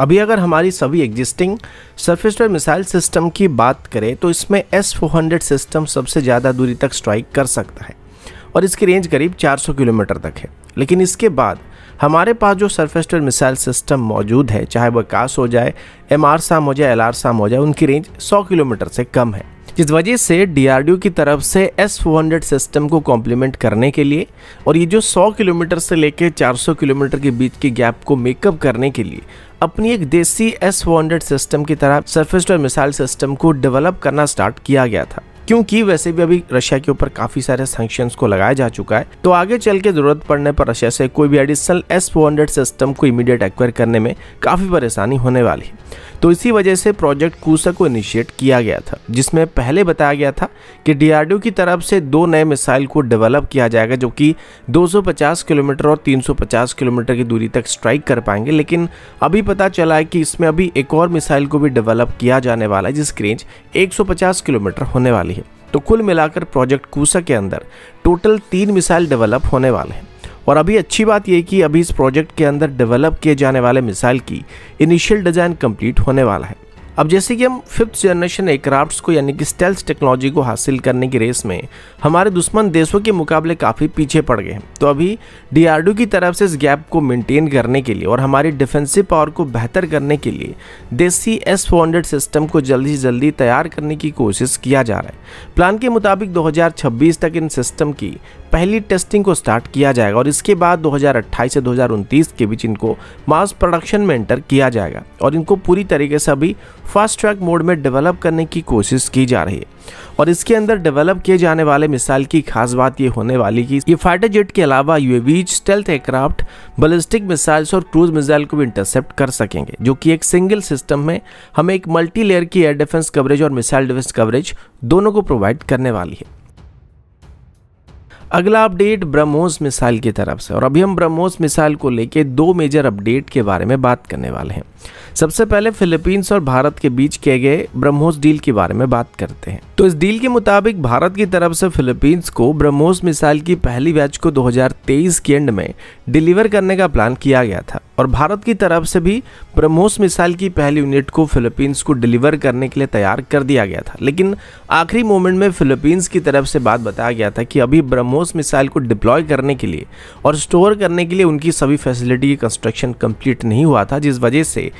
अभी अगर हमारी सभी existing surface to missile system की बात करें तो इसमें एस सिस्टम सबसे ज़्यादा दूरी तक स्ट्राइक कर सकता है और इसकी रेंज करीब 400 किलोमीटर तक है लेकिन इसके बाद हमारे पास जो सरफेस टू मिसाइल सिस्टम मौजूद है चाहे वह कास हो जाए एम आर साम हो जाए एल आर साम हो जाए उनकी रेंज 100 किलोमीटर से कम है जिस वजह से डीआरडीओ की तरफ से एस सिस्टम को कॉम्प्लीमेंट करने के लिए और ये जो 100 किलोमीटर से लेकर 400 किलोमीटर के बीच के गैप को मेकअप करने के लिए अपनी एक देसी एस सिस्टम की तरह सर्फेस्ट और मिसाइल सिस्टम को डेवलप करना स्टार्ट किया गया था क्योंकि वैसे भी अभी रशिया के ऊपर काफी सारे सैंक्शंस को लगाया जा चुका है तो आगे चल के जरूरत पड़ने पर रशिया से कोई भी एडिशनल एस सिस्टम को इमीडिएट एक्वायर करने में काफी परेशानी होने वाली है तो इसी वजह से प्रोजेक्ट कूसा को इनिशिएट किया गया था जिसमें पहले बताया गया था कि डीआरडीओ की तरफ से दो नए मिसाइल को डेवलप किया जाएगा जो कि 250 किलोमीटर और 350 किलोमीटर की दूरी तक स्ट्राइक कर पाएंगे लेकिन अभी पता चला है कि इसमें अभी एक और मिसाइल को भी डेवलप किया जाने वाला है जिसकी रेंज एक किलोमीटर होने वाली तो कुल मिलाकर प्रोजेक्ट कूसा के अंदर टोटल तीन मिसाइल डेवलप होने वाले हैं और अभी अच्छी बात यह कि अभी इस प्रोजेक्ट के अंदर डेवलप किए जाने वाले मिसाइल की इनिशियल डिज़ाइन कंप्लीट होने वाला है अब जैसे कि हम फिफ्थ जनरेशन एयरक्राफ्ट को यानी कि स्टेल्स टेक्नोलॉजी को हासिल करने की रेस में हमारे दुश्मन देशों के मुकाबले काफ़ी पीछे पड़ गए तो अभी डी की तरफ से इस गैप को मेंटेन करने के लिए और हमारी डिफेंसिव पावर को बेहतर करने के लिए देसी एस फोर सिस्टम को जल्दी से जल्दी तैयार करने की कोशिश किया जा रहा है प्लान के मुताबिक 2026 तक इन सिस्टम की पहली टेस्टिंग को स्टार्ट किया जाएगा और इसके बाद 2028 से 2029 के बीच इनको मास प्रोडक्शन में एंटर किया जाएगा और इनको पूरी तरीके से अभी फास्ट ट्रैक मोड में डेवलप करने की कोशिश की जा रही है और इसके अंदर डेवलप किए जाने वाले मिसाइल की खास बात ये होने वाली कि ये फाइटर जेट के अलावा UAV stealth aircraft ballistic missiles और क्रूज मिसाइल को भी इंटरसेप्ट कर सकेंगे जो कि एक सिंगल सिस्टम में हमें एक मल्टी लेयर की एयर डिफेंस कवरेज और मिसाइल डिफेंस कवरेज दोनों को प्रोवाइड करने वाली है अगला अपडेट ब्रह्मोस मिसाइल की तरफ से और अभी हम ब्रह्मोस मिसाइल को लेके दो मेजर अपडेट के बारे में बात करने वाले हैं सबसे पहले फिलीपींस और भारत के बीच किए गए ब्रह्मोस डील के बारे में बात करते हैं तो इस डील के मुताबिक भारत की तरफ से फिलीपींस को ब्रह्मोस मिसाइल की पहली बैच को 2023 के एंड में डिलीवर करने का प्लान किया गया था और भारत की तरफ से भी ब्रह्मोस मिसाइल की पहली यूनिट को फिलीपींस को डिलीवर करने के लिए तैयार कर दिया गया था लेकिन आखिरी मोमेंट में फिलीपींस की तरफ से बात बताया गया था कि अभी ब्रह्मोस ब्रह्मोस मिसाइल को डिप्लॉय करने के लिए और स्टोर करने के लिए उनकी सभी फैसिलिटी की कंस्ट्रक्शन कंप्लीट नहीं हुआ था जिस वजह से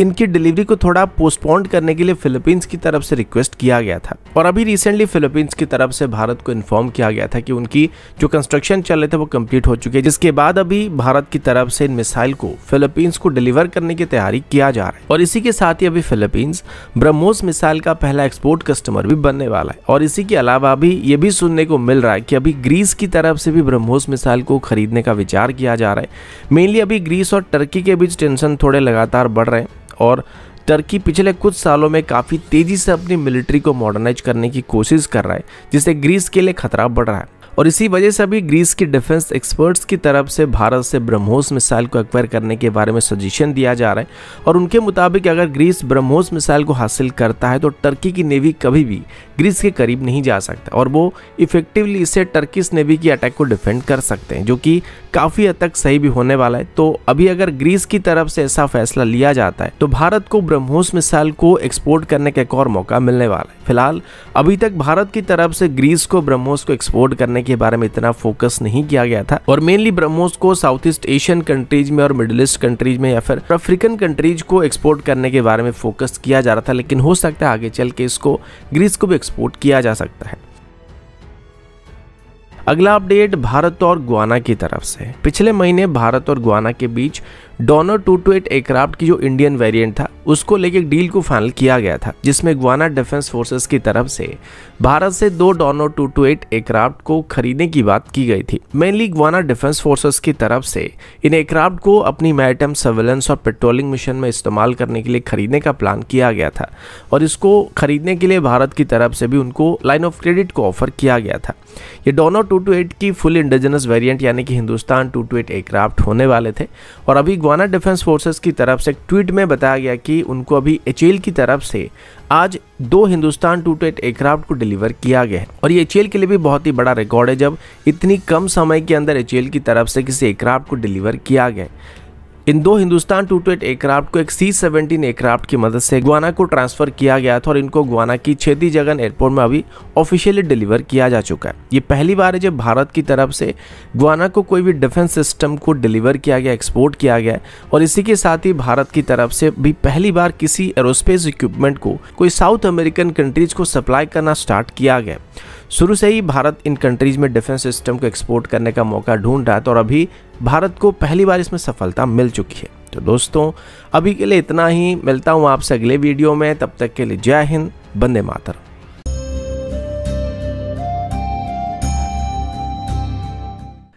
इनकी डिलीवरी को थोड़ा पोस्टपोन्ड करने के लिए फिलीपींस की तरफ से रिक्वेस्ट किया गया था और अभी रिसेंटली फिलीपींस की तरफ से भारत को इन्फॉर्म किया गया था कि उनकी जो कंस्ट्रक्शन चल रहे थे वो कंप्लीट हो चुके हैं जिसके बाद अभी भारत की तरफ से इन मिसाइल को फिलीपींस को डिलीवर करने की तैयारी किया जा रहा है और इसी के साथ ही अभी फिलीपींस ब्रह्मोस मिसाइल का पहला एक्सपोर्ट कस्टमर भी बनने वाला है और इसी के अलावा अभी ये भी सुनने को मिल रहा है कि अभी ग्रीस की तरफ से भी ब्रह्मोस मिसाइल को खरीदने का विचार किया जा रहा है मेनली अभी ग्रीस और टर्की के बीच टेंशन थोड़े लगातार बढ़ रहे हैं और टर्की पिछले कुछ सालों में काफ़ी तेज़ी से अपनी मिलिट्री को मॉडर्नाइज करने की कोशिश कर रहा है जिससे ग्रीस के लिए खतरा बढ़ रहा है और इसी वजह से अभी ग्रीस के डिफेंस एक्सपर्ट्स की तरफ से भारत से ब्रह्मोस मिसाइल को एक्वायर करने के बारे में सजेशन दिया जा रहा है और उनके मुताबिक अगर ग्रीस ब्रह्मोस मिसाइल को हासिल करता है तो टर्की की नेवी कभी भी ग्रीस के करीब नहीं जा सकता और वो इफेक्टिवली इससे टर्किस नेवी की अटैक को डिफेंड कर सकते हैं जो कि काफ़ी हद तक सही भी होने वाला है तो अभी अगर ग्रीस की तरफ से ऐसा फैसला लिया जाता है तो भारत को ब्रह्मोस मिसाइल को एक्सपोर्ट करने का एक और मौका मिलने वाला है फिलहाल अभी तक भारत की तरफ से ग्रीस को ब्रह्मोस को एक्सपोर्ट करने बनाने के बारे में इतना फोकस नहीं किया गया था और मेनली ब्रह्मोस को साउथ ईस्ट एशियन कंट्रीज में और मिडिल ईस्ट कंट्रीज में या फिर अफ्रीकन कंट्रीज को एक्सपोर्ट करने के बारे में फोकस किया जा रहा था लेकिन हो सकता है आगे चल के इसको ग्रीस को भी एक्सपोर्ट किया जा सकता है अगला अपडेट भारत और गुआना की तरफ से पिछले महीने भारत और गुआना के बीच Dornier two two eight aircraft की जो इंडियन वेरिएंट था उसको लेकर डील को फाइनल किया गया था जिसमें गुआना डिफेंस फोर्सेस की तरफ से भारत से दो Dornier two two eight aircraft को खरीदने की बात की गई थी मेनली गुआना डिफेंस फोर्सेस की तरफ से इन एयरक्राफ्ट को अपनी मैरिटाइम सर्वेलेंस और पेट्रोलिंग मिशन में इस्तेमाल करने के लिए खरीदने का प्लान किया गया था और इसको खरीदने के लिए भारत की तरफ से भी उनको लाइन ऑफ क्रेडिट को ऑफर किया गया था ये डोनो टू 228 की फुल इंडिजिनस वेरिएंट यानी कि हिंदुस्तान 228 एयरक्राफ्ट होने वाले थे और अभी ग्वाना डिफेंस फोर्सेस की तरफ से एक ट्वीट में बताया गया कि उनको अभी एच की तरफ से आज दो हिंदुस्तान 228 एयरक्राफ्ट को डिलीवर किया गया है और ये एच के लिए भी बहुत ही बड़ा रिकॉर्ड है जब इतनी कम समय के अंदर एच की तरफ से किसी एयरक्राफ्ट को डिलीवर किया गया इन दो हिंदुस्तान टू एयरक्राफ्ट को एक सी सेवेंटीन एयरक्राफ्ट की मदद से गुआना को ट्रांसफर किया गया था और इनको गुआना की छेदी जगन एयरपोर्ट में अभी ऑफिशियली डिलीवर किया जा चुका है ये पहली बार है जब भारत की तरफ से गुआना को कोई भी डिफेंस सिस्टम को डिलीवर किया गया एक्सपोर्ट किया गया और इसी के साथ ही भारत की तरफ से भी पहली बार किसी एरोस्पेस इक्विपमेंट को कोई साउथ अमेरिकन कंट्रीज को सप्लाई करना स्टार्ट किया गया शुरू से ही भारत इन कंट्रीज में डिफेंस सिस्टम को एक्सपोर्ट करने का मौका ढूंढ रहा था तो और अभी भारत को पहली बार इसमें सफलता मिल चुकी है तो दोस्तों अभी के लिए इतना ही मिलता हूँ आपसे अगले वीडियो में तब तक के लिए जय हिंद बंदे मातरम